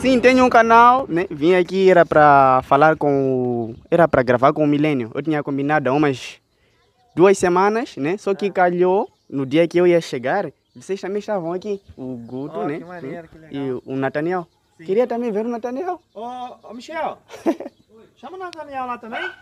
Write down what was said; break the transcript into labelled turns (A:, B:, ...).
A: Sim, tenho um canal, né? Vim aqui, era para falar com o... Era para gravar com o Milênio. Eu tinha combinado há umas duas semanas, né? Só que é. calhou, no dia que eu ia chegar, vocês também estavam aqui. O Guto, oh, né? Que maneiro, que legal. E o Nathaniel.
B: Sim. Queria também ver o Nathaniel.
C: Ô, oh, oh, Michel, chama o Nathaniel lá também.